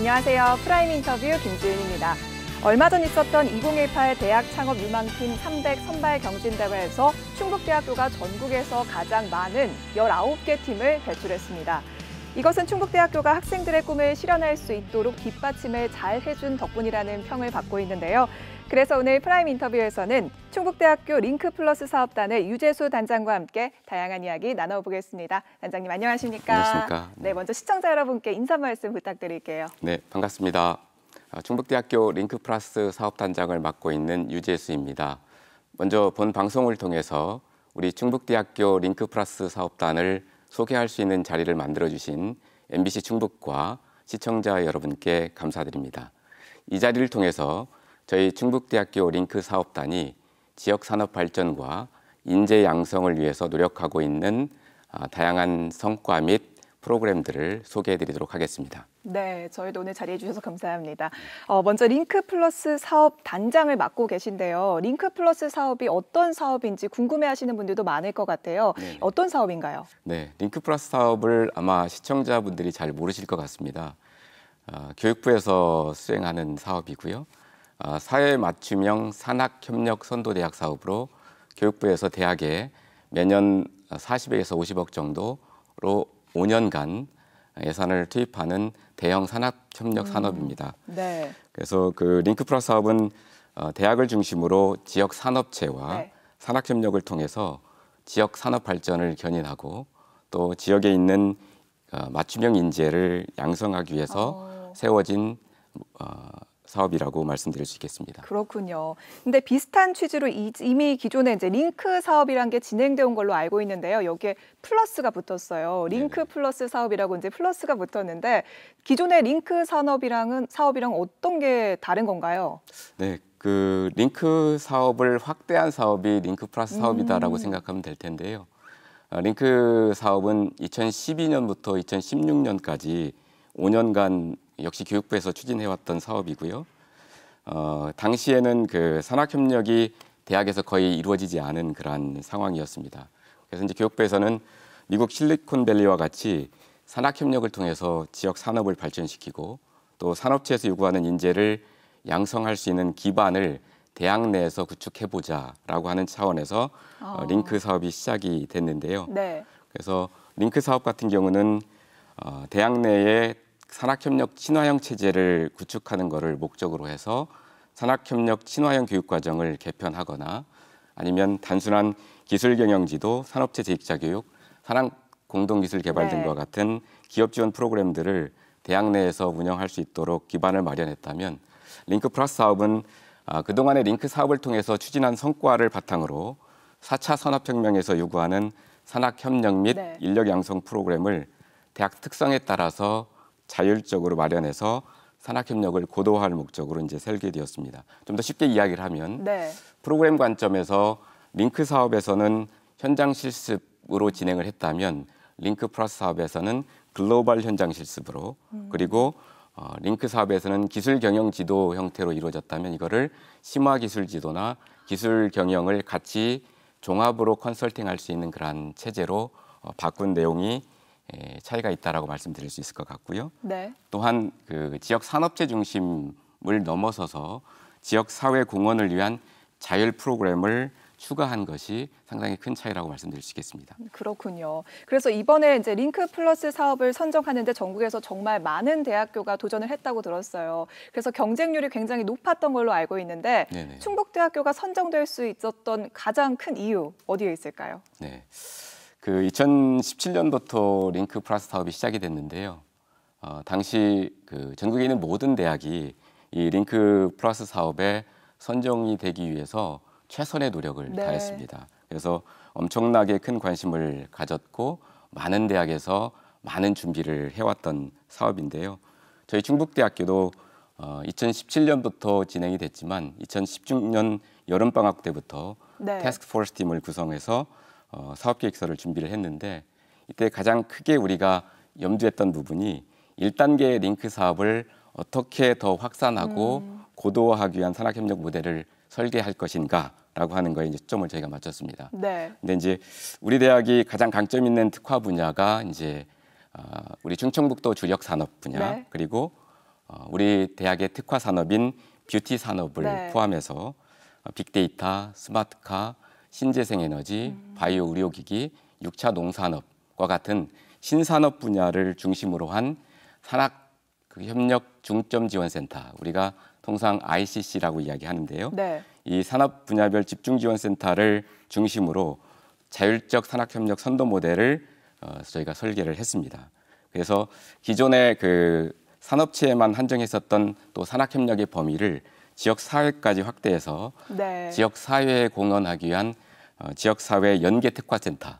안녕하세요. 프라임 인터뷰 김지은입니다. 얼마 전 있었던 2018 대학 창업 유망팀 300 선발 경진대회에서 충북대학교가 전국에서 가장 많은 19개 팀을 배출했습니다. 이것은 충북대학교가 학생들의 꿈을 실현할 수 있도록 뒷받침을 잘 해준 덕분이라는 평을 받고 있는데요. 그래서 오늘 프라임 인터뷰에서는 충북대학교 링크플러스 사업단의 유재수 단장과 함께 다양한 이야기 나눠보겠습니다. 단장님 안녕하십니까? 안녕하십니까? 네, 먼저 시청자 여러분께 인사 말씀 부탁드릴게요. 네, 반갑습니다. 아, 충북대학교 링크플러스 사업단장을 맡고 있는 유재수입니다. 먼저 본 방송을 통해서 우리 충북대학교 링크플러스 사업단을 소개할 수 있는 자리를 만들어주신 MBC 충북과 시청자 여러분께 감사드립니다. 이 자리를 통해서 저희 충북대학교 링크 사업단이 지역 산업 발전과 인재 양성을 위해서 노력하고 있는 아, 다양한 성과 및 프로그램들을 소개해드리도록 하겠습니다. 네, 저희도 오늘 자리해 주셔서 감사합니다. 어, 먼저 링크 플러스 사업 단장을 맡고 계신데요. 링크 플러스 사업이 어떤 사업인지 궁금해하시는 분들도 많을 것 같아요. 네네. 어떤 사업인가요? 네, 링크 플러스 사업을 아마 시청자분들이 잘 모르실 것 같습니다. 어, 교육부에서 수행하는 사업이고요. 어, 사회 맞춤형 산학협력 선도대학 사업으로 교육부에서 대학에 매년 40에서 50억 정도로 5년간 예산을 투입하는 대형 산학협력 음, 산업입니다. 네. 그래서 그링크 플러스 사업은 어, 대학을 중심으로 지역 산업체와 네. 산학협력을 통해서 지역 산업 발전을 견인하고 또 지역에 있는 어, 맞춤형 인재를 양성하기 위해서 오. 세워진 사업이라고 말씀드릴 수 있겠습니다. 그렇군요. 근데 비슷한 취지로 이미 기존에 이제 링크 사업이란 게 진행돼 온 걸로 알고 있는데요. 여기에 플러스가 붙었어요. 링크 네네. 플러스 사업이라고 이제 플러스가 붙었는데 기존의 링크 산업이랑은 사업이랑 어떤 게 다른 건가요? 네, 그 링크 사업을 확대한 사업이 링크 플러스 사업이다라고 음. 생각하면 될 텐데요. 아, 링크 사업은 2012년부터 2016년까지 5년간 역시 교육부에서 추진해왔던 사업이고요. 어, 당시에는 그 산학협력이 대학에서 거의 이루어지지 않은 그러한 상황이었습니다. 그래서 이제 교육부에서는 미국 실리콘밸리와 같이 산학협력을 통해서 지역 산업을 발전시키고 또 산업체에서 요구하는 인재를 양성할 수 있는 기반을 대학 내에서 구축해보자라고 하는 차원에서 어. 아. 링크 사업이 시작이 됐는데요. 네. 그래서 링크 사업 같은 경우는 어, 대학 내에 산학협력 친화형 체제를 구축하는 것을 목적으로 해서 산학협력 친화형 교육 과정을 개편하거나 아니면 단순한 기술 경영지도, 산업체 재익자 교육, 산학 공동기술 개발 네. 등과 같은 기업 지원 프로그램들을 대학 내에서 운영할 수 있도록 기반을 마련했다면 링크 플러스 사업은 어, 그동안의 링크 사업을 통해서 추진한 성과를 바탕으로 4차 산업혁명에서 요구하는 산학협력 및 네. 인력 양성 프로그램을 대학 특성에 따라서 자율적으로 마련해서 산학협력을 고도화할 목적으로 이제 설계되었습니다. 좀 더 쉽게 이야기를 하면 네. 프로그램 관점에서 링크 사업에서는 현장 실습으로 진행을 했다면 링크 플러스 사업에서는 글로벌 현장 실습으로 음. 그리고 어, 링크 사업에서는 기술 경영 지도 형태로 이루어졌다면 이거를 심화 기술 지도나 기술 경영을 같이 종합으로 컨설팅할 수 있는 그러한 체제로 어, 바꾼 내용이 예, 차이가 있다라고 말씀드릴 수 있을 것 같고요. 네. 또한 그 지역 산업체 중심을 넘어서서 지역 사회 공헌을 위한 자율 프로그램을 추가한 것이 상당히 큰 차이라고 말씀드릴 수 있겠습니다. 그렇군요. 그래서 이번에 이제 링크 플러스 사업을 선정하는데 전국에서 정말 많은 대학교가 도전을 했다고 들었어요. 그래서 경쟁률이 굉장히 높았던 걸로 알고 있는데 네네. 충북대학교가 선정될 수 있었던 가장 큰 이유 어디에 있을까요? 네. 그 2017년부터 링크 플러스 사업이 시작이 됐는데요. 어, 당시 그 전국에 있는 모든 대학이 이 링크 플러스 사업에 선정이 되기 위해서 최선의 노력을 네. 다했습니다. 그래서 엄청나게 큰 관심을 가졌고 많은 대학에서 많은 준비를 해왔던 사업인데요. 저희 충북대학교도 어, 2017년부터 진행이 됐지만 2016년 여름방학 때부터 네. 태스크포스 팀을 구성해서 어, 사업계획서를 준비를 했는데 이때 가장 크게 우리가 염두했던 부분이 1단계 링크 사업을 어떻게 더 확산하고 음. 고도화하기 위한 산학협력 모델을 설계할 것인가라고 하는 거에 이제 초점을 저희가 맞췄습니다. 네. 근데 이제 우리 대학이 가장 강점 있는 특화 분야가 이제 어, 우리 충청북도 주력 산업 분야 네. 그리고 어, 우리 대학의 특화 산업인 뷰티 산업을 네. 포함해서 어, 빅데이터, 스마트카, 신재생 에너지, 음. 바이오 의료기기, 6차 농산업과 같은 신산업 분야를 중심으로 한 산학 그 협력 중점 지원센터 우리가 통상 ICC라고 이야기하는데요. 네. 이 산업 분야별 집중 지원센터를 중심으로 자율적 산학 협력 선도 모델을 어, 저희가 설계를 했습니다. 그래서 기존의 그 산업체에만 한정했었던 또 산학협력의 범위를 지역 사회까지 확대해서 네. 지역 사회에 공헌하기 위한 어, 지역 사회 연계 특화 센터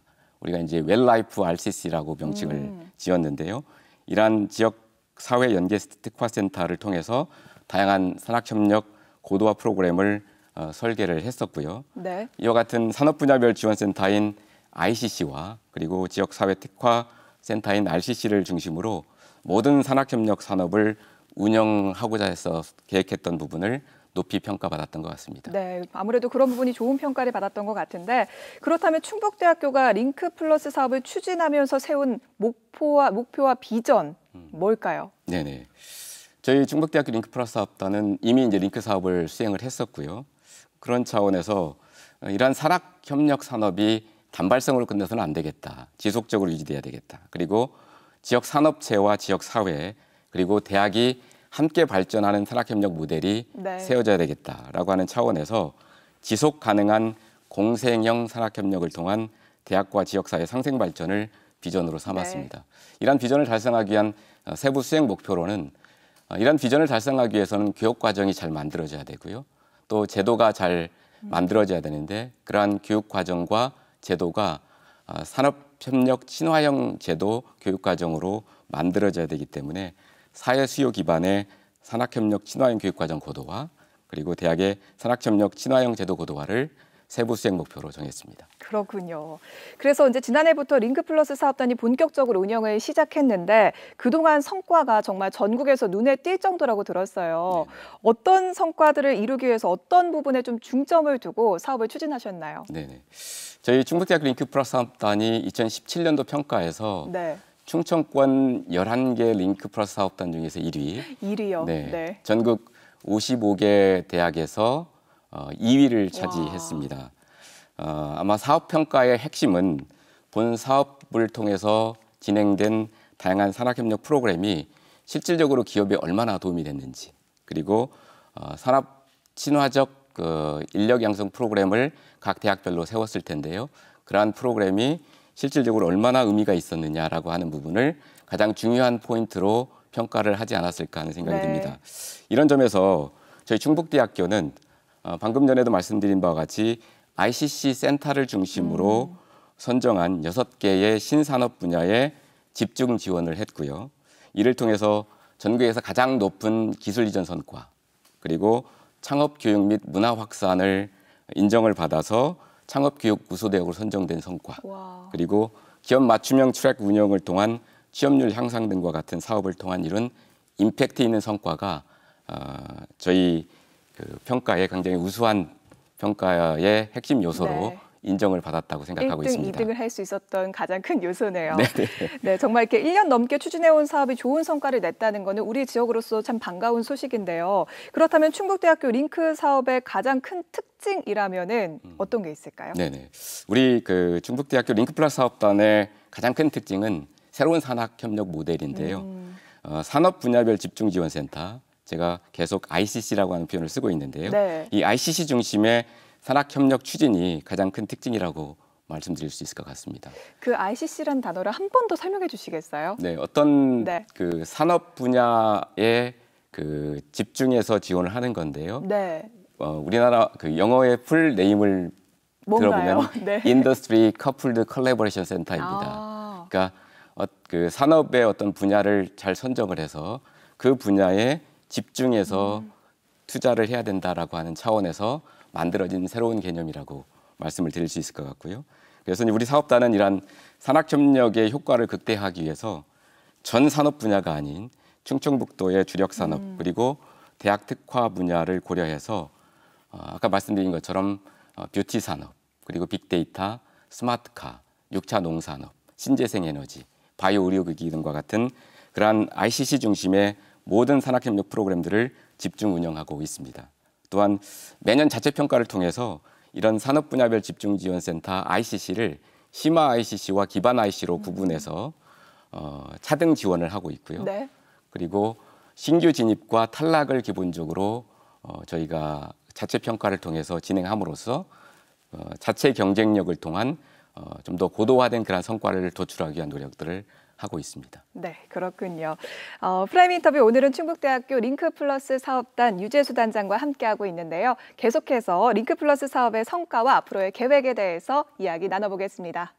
우리가 이제 웰라이프 RCC라고 명칭을 음. 지었는데요. 이러한 지역 사회 연계 특화 센터를 통해서 다양한 산학 협력 고도화 프로그램을 어, 설계를 했었고요. 네. 이와 같은 산업 분야별 지원 센터인 ICC와 그리고 지역 사회 특화 센터인 RCC를 중심으로 모든 산학협력 산업을 운영하고자 해서 계획했던 부분을 높이 평가받았던 것 같습니다. 네, 아무래도 그런 부분이 좋은 평가를 받았던 것 같은데 그렇다면 충북대학교가 링크 플러스 사업을 추진하면서 세운 목표와 목표와 비전 음. 뭘까요? 음. 네네. 저희 충북대학교 링크 플러스 사업단은 이미 이제 링크 사업을 수행을 했었고요. 그런 차원에서 이러한 산학 협력 산업이 단발성으로 끝내서는 안 되겠다. 지속적으로 유지돼야 되겠다. 그리고 지역 산업체와 지역 사회 그리고 대학이 함께 발전하는 산학협력 모델이 네. 세워져야 되겠다라고 하는 차원에서 지속 가능한 공생형 산학협력을 통한 대학과 지역사회 상생 발전을 비전으로 네. 삼았습니다. 네. 이러 비전을 달성하기 위한 어, 세부 수행 목표로는 어, 이러 비전을 달성하기 위해서는 교육 과정이 잘 만들어져야 되고요. 또 제도가 잘 만들어져야 되는데 그러한 교육 과정과 제도가 어, 산업협력 친화형 제도 교육 과정으로 만들어져야 되기 때문에 사회 수요 기반의 산학협력 친화형 교육과정 고도화 그리고 대학의 산학협력 친화형 제도 고도화를 세부 수행 목표로 정했습니다. 그렇군요. 그래서 이제 지난해부터 링크플러스 사업단이 본격적으로 운영을 시작했는데 그동안 성과가 정말 전국에서 눈에 띌 정도라고 들었어요. 네. 어떤 성과들을 이루기 위해서 어떤 부분에 좀 중점을 두고 사업을 추진하셨나요? 네. 저희 중북대학 링크플러스 사업단이 2017년도 평가에서 네. 충청권 11개 링크 플러스 사업단 중에서 1위. 1위요. 네. 네. 전국 55개 대학에서 어, 2위를 차지했습니다. 어, 아마 사업 평가의 핵심은 본 사업을 통해서 진행된 다양한 산학협력 프로그램이 실질적으로 기업에 얼마나 도움이 됐는지 그리고 어, 산업 친화적 그 인력 양성 프로그램을 각 대학별로 세웠을 텐데요. 그러한 프로그램이 실질적으로 얼마나 의미가 있었느냐라고 하는 부분을 가장 중요한 포인트로 평가를 하지 않았을까 하는 생각이 네. 듭니다. 이런 점에서 저희 충북대학교는 어, 방금 전에도 말씀드린 바와 같이 ICC 센터를 중심으로 음. 선정한 여 개의 신산업 분야에 집중 지원을 했고요. 이를 통해서 전국에서 가장 높은 기술 이전 성과 그리고 창업 교육 및 문화 확산을 인정을 받아서 창업기업 구소대학으로 선정된 성과 와. 그리고 기업 맞춤형 트랙 운영을 통한 취업률 향상 등과 같은 사업을 통한 이런 임팩트 있는 성과가 어, 저희 그 평가에 굉장히 우수한 평가의 핵심 요소로 네. 인정을 받았다고 생각하고 1등, 있습니다. 2등을 할 수 있었던 가장 큰 요소네요. 네네. 네. 네, 정말 이렇게 1년 넘게 추진해온 사업이 좋은 성과를 냈다는 것은 우리 지역으로서 참 반가운 소식인데요. 그렇다면 충북대학교 링크 사업의 가장 큰특징이라면 음. 어떤 게 있을까요? 네네. 네. 우리 그 충북대학교 링크 플러스 사업단의 가장 큰 특징은 새로운 산학 협력 모델인데요. 음. 어, 산업 분야별 집중 지원 센터 제가 계속 ICC라고 하는 표현을 쓰고 있는데요. 네. 이 ICC 중심의 산학협력 추진이 가장 큰 특징이라고 말씀드릴 수 있을 것 같습니다. 그 ICC란 단어를 한 번 더 설명해 주시겠어요? 네, 어떤 네. 그 산업 분야에 그 집중해서 지원을 하는 건데요. 네. 어, 우리나라 그 영어의 풀 네임을 들어보면 네. Industry Coupled Collaboration Center입니다. 아. 그러니까 어, 그 산업의 어떤 분야를 잘 선정을 해서 그 분야에 집중해서 음. 투자를 해야 된다라고 하는 차원에서 만들어진 새로운 개념이라고 말씀을 드릴 수 있을 것 같고요. 그래서 우리 사업단은 이러 산학협력의 효과를 극대화하기 위해서 전 산업 분야가 아닌 충청북도의 주력 산업 음. 그리고 대학 특화 분야를 고려해서 어, 아까 말씀드린 것처럼 어, 뷰티 산업 그리고 빅데이터, 스마트카, 6차 농산업, 신재생 에너지, 바이오 의료기기 등과 같은 그러한 ICC 중심의 모든 산학협력 프로그램들을 집중 운영하고 있습니다. 또한 매년 자체 평가를 통해서 이런 산업 분야별 집중 지원센터 ICC를 심화 ICC와 기반 ICC로 구분해서 어, 차등 지원을 하고 있고요. 네. 그리고 신규 진입과 탈락을 기본적으로 어, 저희가 자체 평가를 통해서 진행함으로써 어, 자체 경쟁력을 통한 어, 좀더 고도화된 그런 성과를 도출하기 위한 노력들을 하고 있습니다. 네, 그렇군요. 어, 프라임 인터뷰 오늘은 충북대학교 링크플러스 사업단 유재수 단장과 함께하고 있는데요. 계속해서 링크플러스 사업의 성과와 앞으로의 계획에 대해서 이야기 나눠보겠습니다.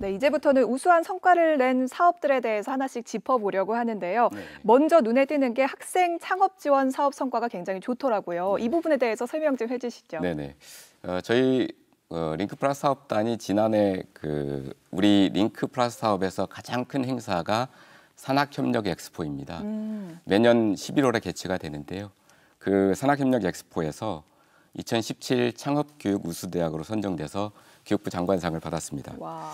네, 이제부터는 우수한 성과를 낸 사업들에 대해서 하나씩 짚어보려고 하는데요. 네. 먼저 눈에 띄는 게 학생 창업 지원 사업 성과가 굉장히 좋더라고요. 네. 이 부분에 대해서 설명 좀 해주시죠. 네네. 어, 저희 어, 링크 플러스 사업단이 지난해 그 우리 링크 플러스 사업에서 가장 큰 행사가 산학협력 엑스포입니다. 음. 매년 11월에 개최가 되는데요. 그 산학협력 엑스포에서 2017 창업교육 우수대학으로 선정돼서 교육부 장관상을 받았습니다. 와.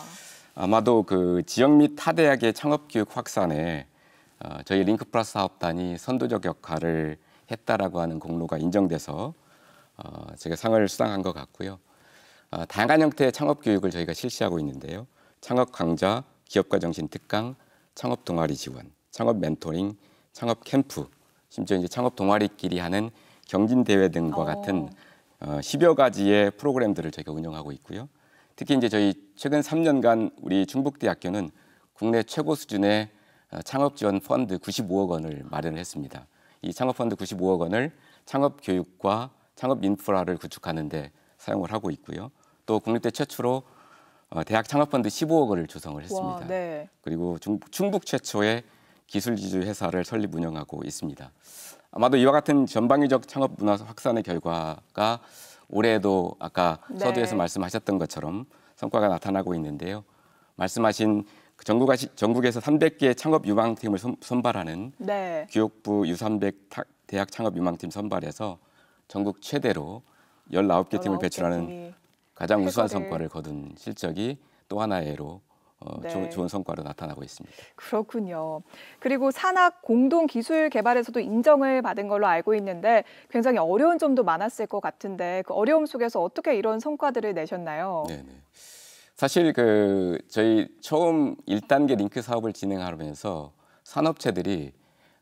아마도 그 지역 및 타대학의 창업 교육 확산에 어, 저희 링크플러스 사업단이 선도적 역할을 했다라고 하는 공로가 인정돼서 어, 제가 상을 수상한 것 같고요. 어, 다양한 형태의 창업 교육을 저희가 실시하고 있는데요. 창업 강좌, 기업가 정신 특강, 창업 동아리 지원, 창업 멘토링, 창업 캠프, 심지어 이제 창업 동아리끼리 하는 경진 대회 등과 같은 어, 10여 어, 가지의 프로그램들을 저희가 운영하고 있고요. 특히 이제 저희 최근 3년간 우리 충북대학교는 국내 최고 수준의 어, 창업 지원 펀드 95억 원을 마련을 했습니다. 이 창업 펀드 95억 원을 창업 교육과 창업 인프라를 구축하는데 사용을 하고 있고요. 또 국립대 최초로 어, 대학 창업 펀드 15억을 원 조성을 했습니다. 와, 네. 그리고 중, 충북 최초의 기술 지주 회사를 설립 운영하고 있습니다. 아마도 이와 같은 전방위적 창업 문화 확산의 결과가 올해도 아까 네. 서두에서 말씀하셨던 것처럼 성과가 나타나고 있는데요. 말씀하신 그 전국 전국에서 300개 창업 유망팀을 선발하는 네. 교육부 유300 대학 창업 유망팀 선발에서 전국 최대로 19개 19개 배출하는 팀이 가장 우수한 성과를 거둔 실적이 또 하나의 예로 어, 네. 좋은, 성과로 나타나고 있습니다. 그렇군요. 그리고 산학 공동 기술 개발에서도 인정을 받은 걸로 알고 있는데 굉장히 어려운 점도 많았을 것 같은데 그 어려움 속에서 어떻게 이런 성과들을 내셨나요? 네 사실 그 저희 처음 1단계 링크 사업을 진행하면서 산업체들이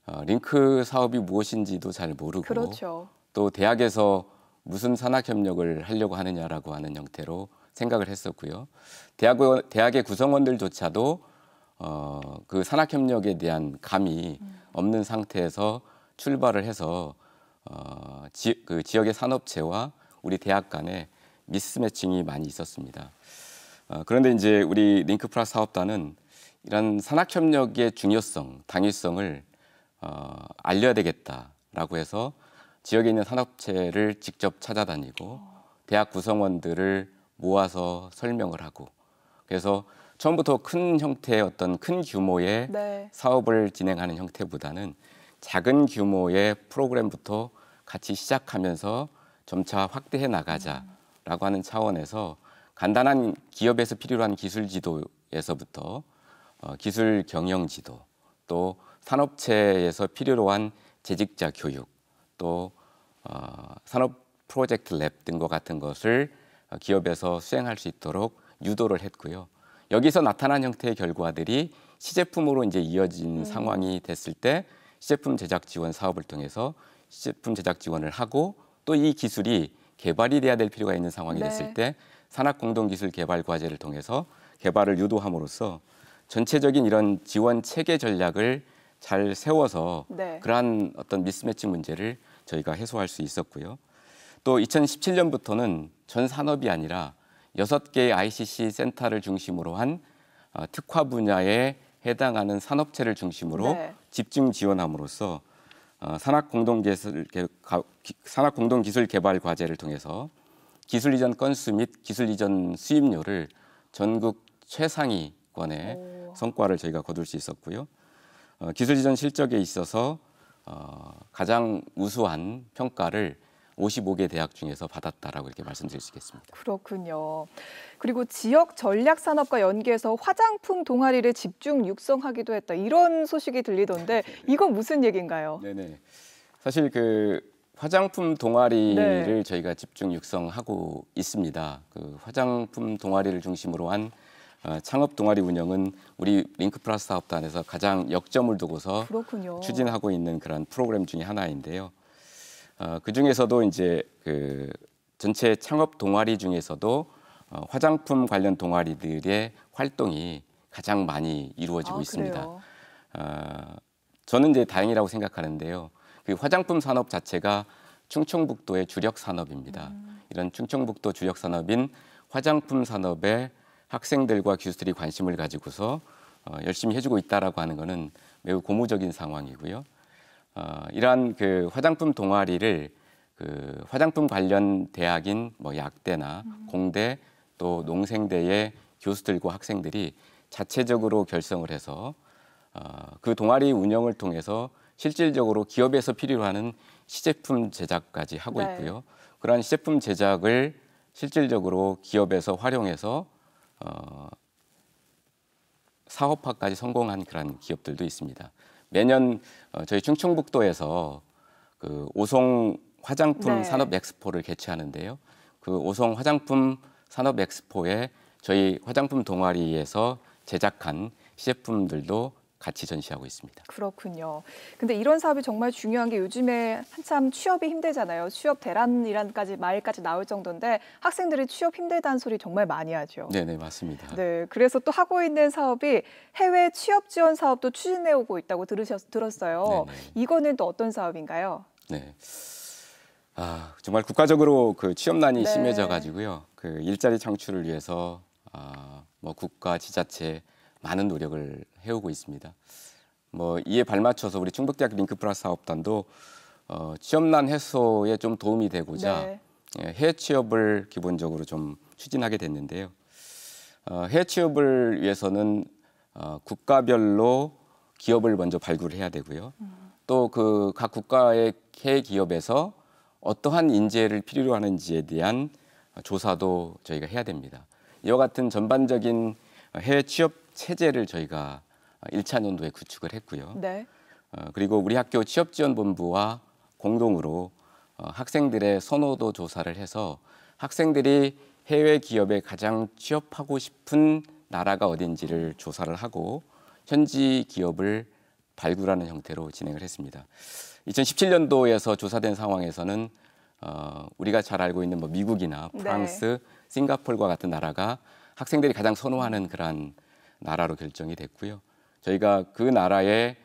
어, 링크 사업이 무엇인지도 잘 모르고 그렇죠. 또 대학에서 무슨 산학협력을 하려고 하느냐라고 하는 형태로 생각을 했었고요. 대학, 대학의 구성원들조차도 어, 그 산학협력에 대한 감이 없는 상태에서 출발을 해서 어, 지, 그 지역의 산업체와 우리 대학 간에 미스매칭이 많이 있었습니다. 어, 그런데 이제 우리 링크 플러스 사업단은 이런 산학협력의 중요성, 당위성을 어, 알려야 되겠다라고 해서 지역에 있는 산업체를 직접 찾아다니고 대학 구성원들을 모아서 설명을 하고 그래서 처음부터 큰 형태의 어떤 큰 규모의 네. 사업을 진행하는 형태보다는 작은 규모의 프로그램부터 같이 시작하면서 점차 확대해 나가자라고 음. 하는 차원에서 간단한 기업에서 필요로 한 기술 지도에서부터 어, 기술 경영 지도 또 산업체에서 필요로 한 재직자 교육 또 어, 산업 프로젝트 랩 등과 같은 것을 어, 기업에서 수행할 수 있도록 유도를 했고요. 여기서 나타난 형태의 결과들이 시제품으로 이제 이어진 음. 상황이 됐을 때 시제품 제작 지원 사업을 통해서 시제품 제작 지원을 하고 또 이 기술이 개발이 돼야 될 필요가 있는 상황이 네. 됐을 때 산학 공동 기술 개발 과제를 통해서 개발을 유도함으로써 전체적인 이런 지원 체계 전략을 잘 세워서 네. 그러한 어떤 미스매치 문제를 저희가 해소할 수 있었고요. 또 2017년부터는 전 산업이 아니라 여섯 개의 ICC 센터를 중심으로 한 어, 특화 분야에 해당하는 산업체를 중심으로 네. 집중 지원함으로써 어, 산학 공동 기술 개발 과제를 통해서 기술 이전 건수 및 기술 이전 수입료를 전국 최상위권의 오. 성과를 저희가 거둘 수 있었고요. 어, 기술 이전 실적에 있어서 가장 우수한 평가를 55개 대학 중에서 받았다라고 이렇게 말씀드릴 수 있겠습니다. 그렇군요. 그리고 지역 전략 산업과 연계해서 화장품 동아리를 집중 육성하기도 했다. 이런 소식이 들리던데 네. 이건 무슨 얘기인가요? 네네. 사실 그 화장품 동아리를 네. 저희가 집중 육성하고 있습니다. 그 화장품 동아리를 중심으로 한 어, 창업 동아리 운영은 우리 링크플러스 사업단에서 가장 역점을 두고서 그렇군요. 추진하고 있는 그런 프로그램 중의 하나인데요. 어, 그 중에서도 이제 그 전체 창업 동아리 중에서도 어, 화장품 관련 동아리들의 활동이 가장 많이 이루어지고 아, 있습니다. 어, 저는 이제 다행이라고 생각하는데요. 그 화장품 산업 자체가 충청북도의 주력 산업입니다. 음. 이런 충청북도 주력 산업인 화장품 산업에 학생들과 기술들이 관심을 가지고서 어, 열심히 해주고 있다라고 하는 것은 매우 고무적인 상황이고요. 어, 이러한 그 화장품 동아리를 그 화장품 관련 대학인 뭐 약대나 음. 공대 또 농생대의 교수들과 학생들이 자체적으로 결성을 해서 어, 그 동아리 운영을 통해서 실질적으로 기업에서 필요로 하는 시제품 제작까지 하고 네. 있고요. 그러한 시제품 제작을 실질적으로 기업에서 활용해서 어, 사업화까지 성공한 그런 기업들도 있습니다. 매년 어, 저희 충청북도에서 그 오송 화장품 네. 산업 엑스포를 개최하는데요. 그 오송 화장품 산업 엑스포에 저희 화장품 동아리에서 제작한 시제품들도 같이 전시하고 있습니다. 그렇군요. 근데 이런 사업이 정말 중요한 게 요즘에 한참 취업이 힘들잖아요. 취업 대란이란까지 말까지 나올 정도인데 학생들이 취업 힘들다는 소리 정말 많이 하죠. 네네 맞습니다. 네, 그래서 또 하고 있는 사업이 해외 취업 지원 사업도 추진해 오고 있다고 들으셨 들었어요. 네네. 이거는 또 어떤 사업인가요? 네. 아, 정말 국가적으로 그 취업난이 네. 심해져 가지고요. 그 일자리 창출을 위해서 아, 뭐 국가 지자체 많은 노력을 해오고 있습니다. 뭐 이에 발맞춰서 우리 충북대학 링크플러스 사업단도 어, 취업난 해소에 좀 도움이 되고자 네. 예, 해외 취업을 기본적으로 좀 추진하게 됐는데요. 어, 해외 취업을 위해서는 어, 국가별로 기업을 먼저 발굴 해야 되고요. 음. 또그 각 국가의 해 기업에서 어떠한 인재를 필요로 하는지에 대한 조사도 저희가 해야 됩니다. 이와 같은 전반적인 해외 취업 체제를 저희가 1차 년도에 구축을 했고요. 네. 어, 그리고 우리 학교 취업지원본부와 공동으로 어, 학생들의 선호도 조사를 해서 학생들이 해외 기업에 가장 취업하고 싶은 나라가 어딘지를 조사를 하고 현지 기업을 발굴하는 형태로 진행을 했습니다. 2017년도에서 조사된 상황에서는 어, 우리가 잘 알고 있는 뭐 미국이나 네. 프랑스, 네. 싱가폴과 같은 나라가 학생들이 가장 선호하는 그러한 나라로 결정이 됐고요. 저희가 그 나라의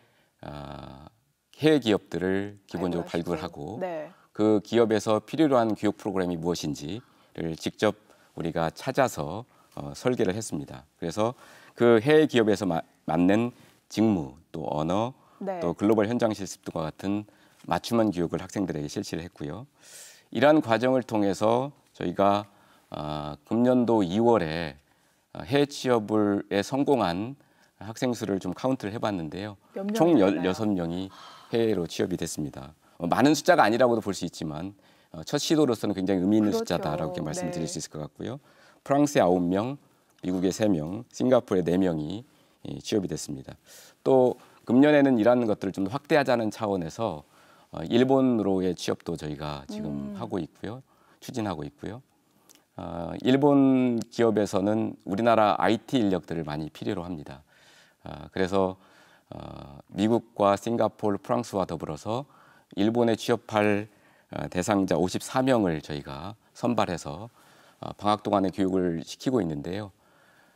어, 아, 해외 기업들을 기본적으로 발굴 하고 네. 그 기업에서 필요로 한 교육 프로그램이 무엇인지를 직접 우리가 찾아서 어, 설계를 했습니다. 그래서 그 해외 기업에서 마, 맞는 직무 또 언어 네. 또 글로벌 현장 실습 등과 같은 맞춤형 교육을 학생들에게 실시를 했고요. 이러한 과정을 통해서 저희가 어, 금년도 2월에 어, 해외 취업을에 성공한 학생 수를 좀 카운트를 해봤는데요. 총 16명이 해외로 취업이 됐습니다. 어, 많은 숫자가 아니라고도 볼 수 있지만 어, 첫 시도로서는 굉장히 의미 있는 그렇죠. 숫자다라고 말씀드릴 네. 수 있을 것 같고요. 프랑스의 9명, 미국의 3명, 싱가포르의 4명이 예, 취업이 됐습니다. 또 금년에는 이러 것들을 좀 확대하자는 차원에서 일본으로의 취업도 저희가 지금 음. 하고 있고요. 추진하고 있고요. 어, 일본 기업에서는 우리나라 IT 인력들을 많이 필요로 합니다. 어, 그래서 어, 미국과 싱가폴 프랑스와 더불어서 일본에 취업할 대상자 54명을 저희가 선발해서 방학 동안에 교육을 시키고 있는데요.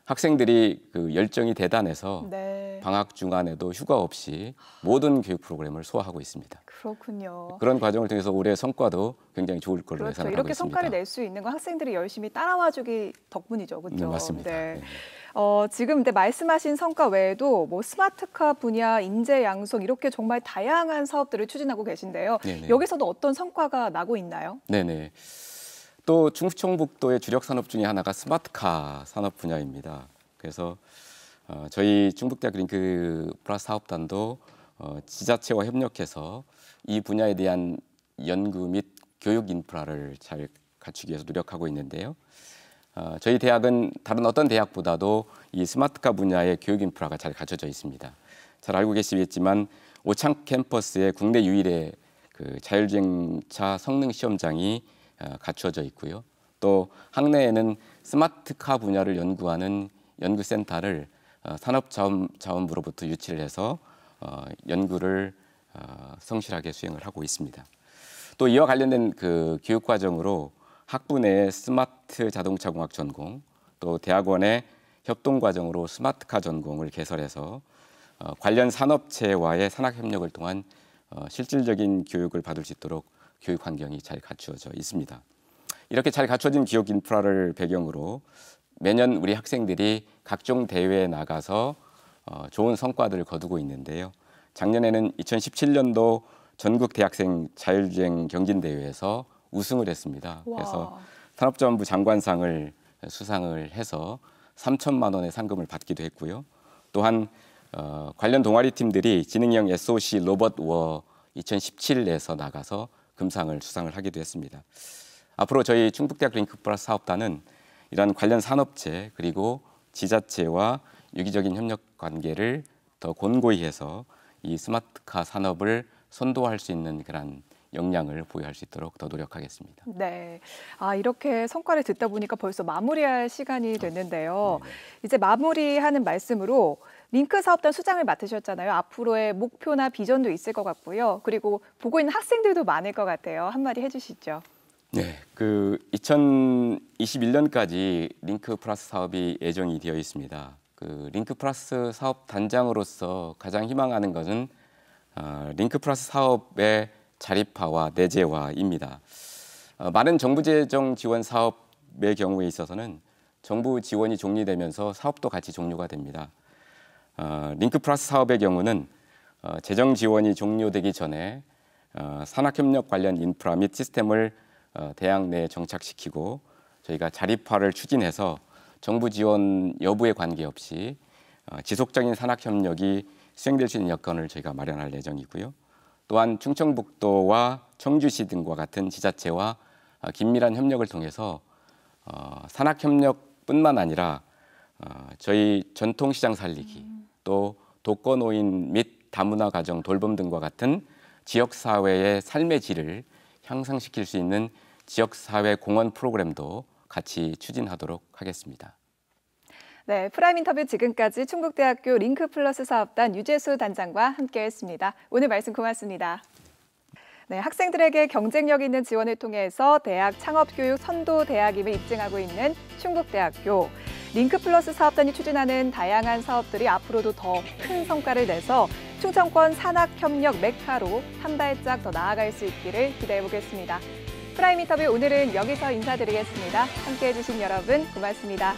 학생들이 그 열정이 대단해서 네. 방학 중간에도 휴가 없이 모든 교육 프로그램을 소화하고 있습니다. 그렇군요. 그런 과정을 통해서 올해 성과도 굉장히 좋을 걸로 그렇죠. 예상하고 이렇게 있습니다. 이렇게 성과를 낼 수 있는 건 학생들이 열심히 따라와주기 덕분이죠, 그렇죠? 네, 맞습니다. 네. 어, 지금 근 말씀하신 성과 외에도 뭐 스마트카 분야, 인재 양성 이렇게 정말 다양한 사업들을 추진하고 계신데요. 네네. 네. 여기서도 어떤 성과가 나고 있나요? 네네. 네. 또 충청북도의 주력 산업 중의 하나가 스마트카 산업 분야입니다. 그래서 어, 저희 중북대학 링크 플러스 그 사업단도 어, 지자체와 협력해서 이 분야에 대한 연구 및 교육 인프라를 잘 갖추기 위해서 노력하고 있는데요. 어, 저희 대학은 다른 어떤 대학보다도 이 스마트카 분야의 교육 인프라가 잘 갖춰져 있습니다. 잘 알고 계시겠지만 오창 캠퍼스의 국내 유일의 그 자율주행차 성능 시험장이 어, 갖추어져 있고요. 또 학내에는 스마트카 분야를 연구하는 연구센터를 어, 산업자원부로부터 유치를 해서 어, 연구를 성실하게 수행을 하고 있습니다. 또 이와 관련된 그 교육과정으로 학부 내 스마트 자동차 공학 전공, 또 대학원의 협동 과정으로 스마트카 전공을 개설해서 관련 산업체와의 산학 협력을 통한 실질적인 교육을 받을 수 있도록 교육 환경이 잘 갖추어져 있습니다. 이렇게 잘 갖춰진 기업 인프라를 배경으로 매년 우리 학생들이 각종 대회에 나가서 어, 좋은 성과들을 거두고 있는데요. 작년에는 2017년도 전국 대학생 자율주행 경진 대회에서 우승을 했습니다. 와. 그래서 산업자부 장관상을 수상을 해서 3천만 원의 상금을 받기도 했고요. 또한 어, 관련 동아리 팀들이 지능형 SOC 로봇 워 2017에서 나가서 금상을 수상을 하기도 했습니다. 앞으로 저희 충북대학 링크 플러스 사업단은 이러 관련 산업체 그리고 지자체와 유기적인 협력 관계를 더곤고히 해서 이 스마트카 산업을 선도할 수 있는 그런 역량을 보유할 수 있도록 더 노력하겠습니다. 네. 아, 이렇게 성과를 듣다 보니까 벌써 마무리할 시간이 됐는데요. 아, 이제 마무리하는 말씀으로 링크 사업단 수장을 맡으셨잖아요. 앞으로의 목표나 비전도 있을 것 같고요. 그리고 보고 있는 학생들도 많을 것 같아요. 한마디 해주시죠. 네, 그 2021년까지 링크 플러스 사업이 예정이 되어 있습니다. 그 링크 플러스 사업 단장으로서 가장 희망하는 것은 어, 링크 플러스 사업의 자립화와 내재화입니다. 어, 많은 정부 재정 지원 사업의 경우에 있어서는 정부 지원이 종료되면서 사업도 같이 종료가 됩니다. 어, 링크 플러스 사업의 경우는 어, 재정 지원이 종료되기 전에 어, 산학협력 관련 인프라 및 시스템을 어, 대학 내에 정착시키고 저희가 자립화를 추진해서 정부 지원 여부에 관계없이 어, 지속적인 산학협력이 수행될 수 있는 여건을 저희가 마련할 예정이고요. 또한 충청북도와 청주시 등과 같은 지자체와 어, 긴밀한 협력을 통해서 어, 산학협력뿐만 아니라 어, 저희 전통시장 살리기, 또 독거노인 및 다문화 가정 돌봄 등과 같은 지역 사회의 삶의 질을 향상시킬 수 있는 지역 사회 공헌 프로그램도 같이 추진하도록 하겠습니다. 네, 프라임 인터뷰 지금까지 충북대학교 링크 플러스 사업단 유재수 단장과 함께했습니다. 오늘 말씀 고맙습니다. 네, 학생들에게 경쟁력 있는 지원을 통해서 대학 창업 교육 선도 대학임을 입증하고 있는 충북대학교. 링크 플러스 사업단이 추진하는 다양한 사업들이 앞으로도 더 큰 성과를 내서 충청권 산학협력 메카로 한 발짝 더 나아갈 수 있기를 기대해 보겠습니다. 프라임 인터뷰 오늘은 여기서 인사드리겠습니다. 함께해 주신 여러분 고맙습니다.